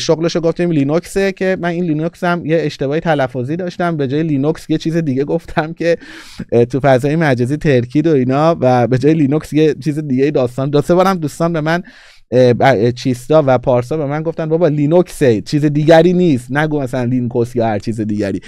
شغلش رو گفتیم لینوکسه که من این لینوکس هم یه اشتباهی تلفظی داشتم به جای لینوکس یه چیز دیگه گفتم که تو فضای مجازی ترکید و اینا و به جای لینوکس یه چیز دیگه داستان دو سه بارم دوستان به من چیستا و پارسا به من گفتن بابا لینوکس چیز دیگری نیست نگو مثلا لینکوس یا هر چیز دیگری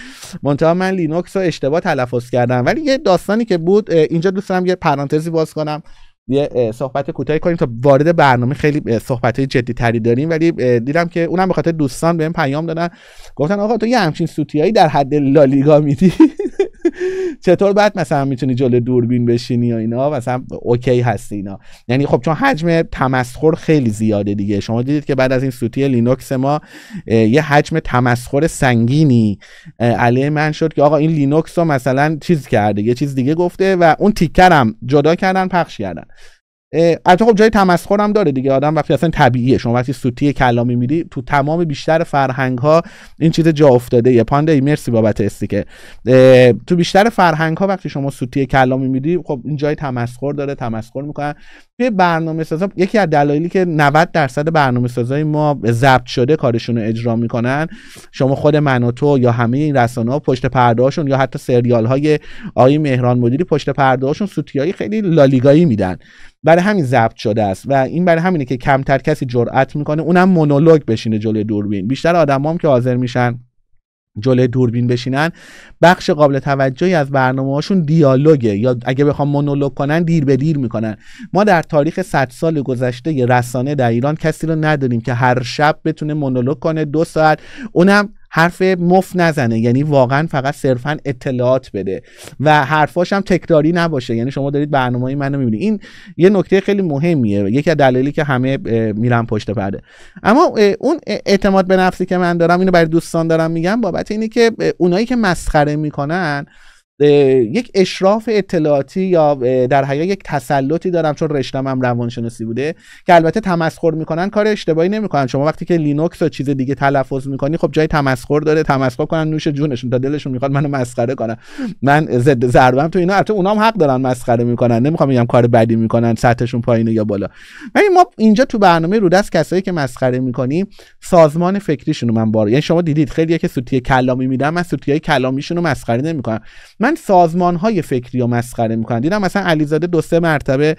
منتها من لینوکس رو اشتباه تلفظ کردم ولی یه داستانی که بود اینجا دوستم یه پرانتزی باز کنم یه صحبت کوتاهی کنیم تا وارد برنامه خیلی صحبت های جدی تری داریم ولی دیدم که اونم به خاطر دوستان بهم پیام دادن گفتن آقا تو یه همچین سوتیایی در حد لالیگا میدی چطور بعد مثلا میتونی جلو دوربین بشینی و اینا مثلا اوکی هستی اینا یعنی خب چون حجم تمسخر خیلی زیاده دیگه شما دیدید که بعد از این سوتی لینوکس ما یه حجم تمسخر سنگینی علیه من شد که آقا این لینوکس رو مثلا چیز کرده یه چیز دیگه گفته و اون تیکرم جدا کردن پخش کردن البته خب جای هم داره دیگه آدم وقتی اصلا طبیعیه شما وقتی سوتی کلامی میدی تو تمام بیشتر فرهنگ ها این چیز جا افتاده یه پانده ای مرسی بابت استیکر تو بیشتر فرهنگ ها وقتی شما سوتی کلامی میدی خب این جای تمسخر داره تمسخر میکنن توی برنامه سازا یکی از دلایلی که 90 درصد برنامه سازای ما ضبط شده کارشون رو اجرا میکنن شما خود من و تو یا همه این رسانه ها پشت پرده یا حتی سریال های آقای مهران مدیری پشت پرده هاشون خیلی لالیگایی میدن برای همین ضبط شده است و این برای همینه که کمتر کسی جرأت میکنه اونم مونولوگ بشینه جلوی دوربین بیشتر آدمام که حاضر میشن جلوی دوربین بشینن بخش قابل توجهی از برنامه هاشون دیالوگه یا اگه بخوام مونولوگ کنن دیر به دیر میکنن ما در تاریخ 100 سال گذشته رسانه در ایران کسی رو نداریم که هر شب بتونه مونولوگ کنه دو ساعت اونم حرف مف نزنه یعنی واقعا فقط صرفا اطلاعات بده و حرفاش هم تکراری نباشه یعنی شما دارید برنامه های منو میبینید این یه نکته خیلی مهمیه یکی از دلایلی که همه میرن پشت پرده اما اون اعتماد به نفسی که من دارم اینو برای دوستان دارم میگم بابت اینه که اونایی که مسخره میکنن یک اشراف اطلاعاتی یا در حقیقت یک تسلطی دارم چون رشتم هم روانشناسی بوده که البته تمسخر میکنن کار اشتباهی نمیکنن شما وقتی که لینوکس و چیز دیگه تلفظ میکنی خب جای تمسخر داره تمسخر کنن نوش جونشون تا دلشون میخواد منو مسخره کنن من زد ضربم تو اینا البته اونام حق دارن مسخره میکنن نمیخوام بگم کار بدی میکنن سطحشون پایینه یا بالا ولی ما اینجا تو برنامه رو دست کسایی که مسخره میکنیم سازمان فکریشونو من بار یعنی شما دیدید خیلی که سوتی کلامی میدم من سوتی های رو مسخره نمیکنم من سازمان های فکری رو مسخره میکنن دیدم مثلا علیزاده دو سه مرتبه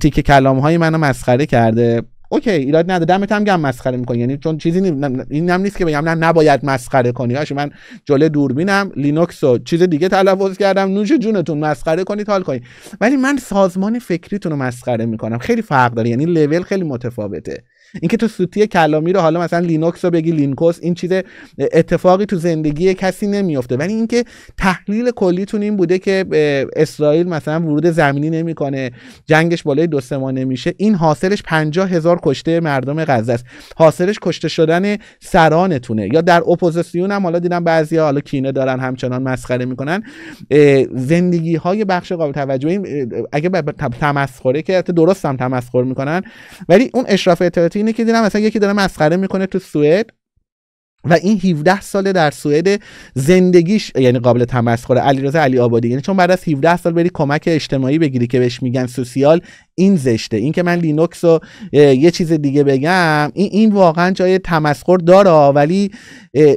تیک کلام های منو مسخره کرده اوکی ایراد نداره دمت هم گم مسخره میکنی یعنی چون چیزی نی... نیست که بگم نه نباید مسخره کنی هاش من جله دوربینم لینوکس و چیز دیگه تلفظ کردم نوش جونتون مسخره کنید حال کنید ولی من سازمان فکریتون رو مسخره میکنم خیلی فرق داره یعنی لول خیلی متفاوته اینکه تو سوتی کلامی رو حالا مثلا لینوکس رو بگی لینکوس این چیز اتفاقی تو زندگی کسی نمیفته ولی اینکه تحلیل کلیتون این بوده که اسرائیل مثلا ورود زمینی نمیکنه جنگش بالای دو سه نمیشه این حاصلش پنجا هزار کشته مردم غزه است حاصلش کشته شدن سرانتونه یا در اپوزیسیون هم حالا دیدم بعضیا حالا کینه دارن همچنان مسخره میکنن زندگی های بخش قابل توجهی اگه تمسخره که درست هم تمسخر میکنن ولی اون اشراف البته اینه که دیدم مثلا یکی داره مسخره میکنه تو سوئد و این 17 ساله در سوئد زندگیش یعنی قابل تمسخره علیرضا علی آبادی یعنی چون بعد از 17 سال بری کمک اجتماعی بگیری که بهش میگن سوسیال این زشته این که من لینوکس رو یه چیز دیگه بگم این, این واقعا جای تمسخر داره ولی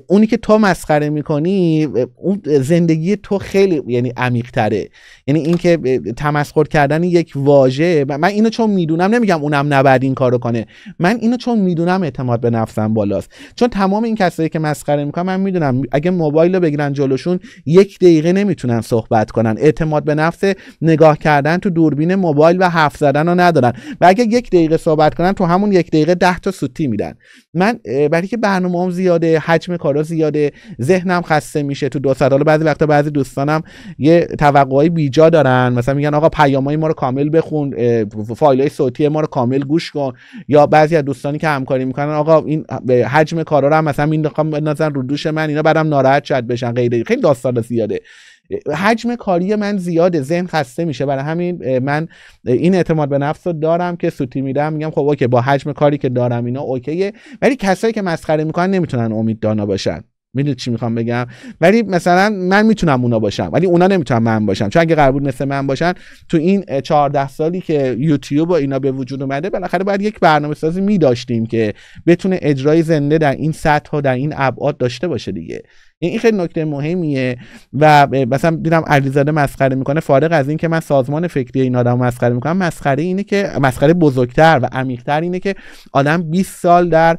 اونی که تو مسخره میکنی اون زندگی تو خیلی یعنی عمیق تره یعنی اینکه تمسخر کردن یک واژه من اینو چون میدونم نمیگم اونم نباید این کارو کنه من اینو چون میدونم اعتماد به نفسم بالاست چون تمام این کسایی که مسخره میکنن من میدونم اگه موبایل رو بگیرن جلوشون یک دقیقه نمیتونن صحبت کنن اعتماد به نفس نگاه کردن تو دوربین موبایل و هفت زدن رو ندارن و اگه یک دقیقه صحبت کنن تو همون یک دقیقه ده تا سوتی میدن من برای که هم زیاده حجم کارا زیاده ذهنم خسته میشه تو دو ساعت حالا بعضی وقتا بعضی دوستانم یه توقعی بیجا دارن مثلا میگن آقا پیامای ما رو کامل بخون فایلای صوتی ما رو کامل گوش کن یا بعضی از دوستانی که همکاری میکنن آقا این حجم کارا رو هم مثلا این رو دوش من اینا بعدم ناراحت شد بشن غیره خیلی داستان زیاده حجم کاری من زیاده ذهن خسته میشه برای همین من این اعتماد به نفس رو دارم که سوتی میدم میگم خب اوکی با حجم کاری که دارم اینا اوکیه ولی کسایی که مسخره میکنن نمیتونن امید دانا باشن میدونی چی میخوام بگم ولی مثلا من میتونم اونا باشم ولی اونا نمیتونم من باشم چون اگه قرار بود مثل من باشن تو این 14 سالی که یوتیوب و اینا به وجود اومده بالاخره باید یک برنامه سازی میداشتیم که بتونه اجرای زنده در این سطح در این ابعاد داشته باشه دیگه این خیلی نکته مهمیه و مثلا دیدم علیزاده مسخره میکنه فارق از اینکه من سازمان فکری این آدم مسخره میکنم مسخره اینه که مسخره بزرگتر و عمیقتر اینه که آدم 20 سال در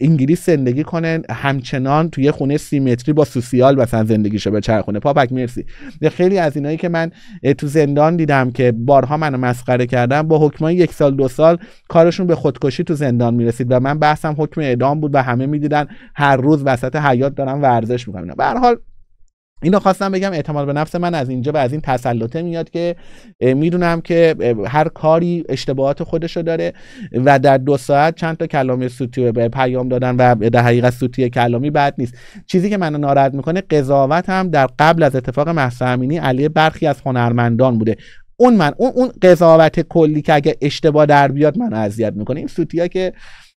انگلیس زندگی کنه همچنان توی خونه سیمتری با سوسیال مثلا زندگیشو به چرخونه پاپک مرسی خیلی از اینایی که من تو زندان دیدم که بارها منو مسخره کردن با حکمای یک سال دو سال کارشون به خودکشی تو زندان میرسید و من بحثم حکم اعدام بود و همه میدیدن هر روز و وسط حیات دارم ورزش میکنم به حال اینو خواستم بگم اعتماد به نفس من از اینجا و از این تسلطه میاد که میدونم که هر کاری اشتباهات خودشو داره و در دو ساعت چند تا کلامی سوتی به پیام دادن و در حقیقت سوتی کلامی بد نیست چیزی که منو ناراحت میکنه قضاوت هم در قبل از اتفاق محسا امینی علیه برخی از هنرمندان بوده اون من اون اون قضاوت کلی که اگه اشتباه در بیاد من اذیت میکنه این سوتیا که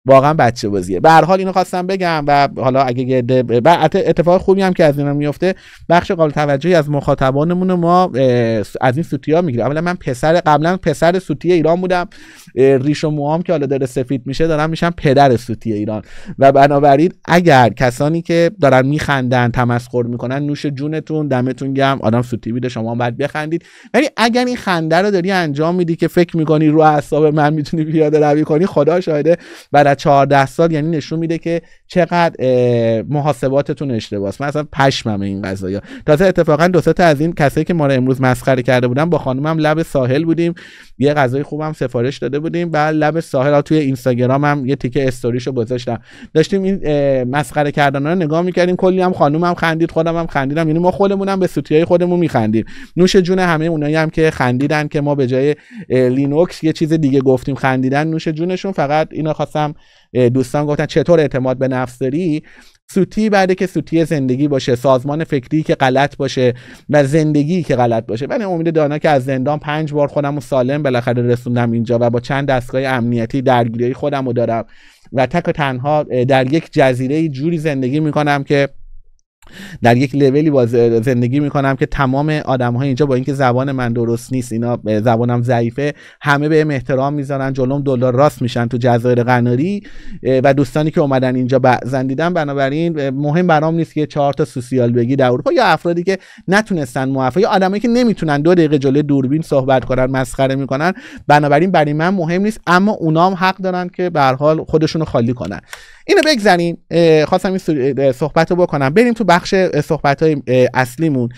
واقعا بچه بازیه به هر حال اینو خواستم بگم و حالا اگه گرده اتفاق خوبی هم که از اینا میفته بخش قابل توجهی از مخاطبانمون ما از این سوتی ها میگیره اولا من پسر قبلا پسر سوتی ایران بودم ریش و موام که حالا داره سفید میشه دارم میشم پدر سوتی ایران و بنابراین اگر کسانی که دارن میخندن تمسخر میکنن نوش جونتون دمتون گم آدم سوتی میده شما باید بخندید ولی اگر این خنده رو داری انجام میدی که فکر میکنی رو اعصاب من میتونی پیاده روی کنی خدا شاهده بر در 14 سال یعنی نشون میده که چقدر محاسباتتون اشتباه است من اصلا پشمم این قضايا تازه اتفاقا دو تا از این کسایی که ما رو امروز مسخره کرده بودن با خانومم لب ساحل بودیم یه غذای خوبم سفارش داده بودیم بعد لب ساحل توی اینستاگرامم یه تیکه استوریشو گذاشتم داشتیم این مسخره کردن رو نگاه میکردیم کلی هم خانومم خندید خودم هم خندیدم یعنی ما هم به سوتیای خودمون میخندیم نوش جون همه اونایی هم که خندیدن که ما به جای لینوکس یه چیز دیگه گفتیم خندیدن نوش جونشون فقط اینا خواستم دوستان گفتن چطور اعتماد به نفس داری سوتی بعد که سوتی زندگی باشه سازمان فکری که غلط باشه و زندگی که غلط باشه من بله، امید دانا که از زندان پنج بار خودم و سالم بالاخره رسوندم اینجا و با چند دستگاه امنیتی درگیری خودم رو دارم و تک و تنها در یک جزیره جوری زندگی میکنم که در یک لولی با زندگی میکنم که تمام آدم های اینجا با اینکه زبان من درست نیست اینا زبانم ضعیفه همه به احترام میذارن جلوم دلار راست میشن تو جزایر قناری و دوستانی که اومدن اینجا بعضن دیدن بنابراین مهم برام نیست که چهار تا سوسیال بگی در اروپا یا افرادی که نتونستن موفق یا آدمایی که نمیتونن دو دقیقه جلوی دوربین صحبت کنن مسخره میکنن بنابراین برای من مهم نیست اما اونام حق دارن که به حال خودشونو خالی کنن اینو بگذاریم خواستم این صحبت رو بکنم بریم تو بخش صحبت های اصلیمون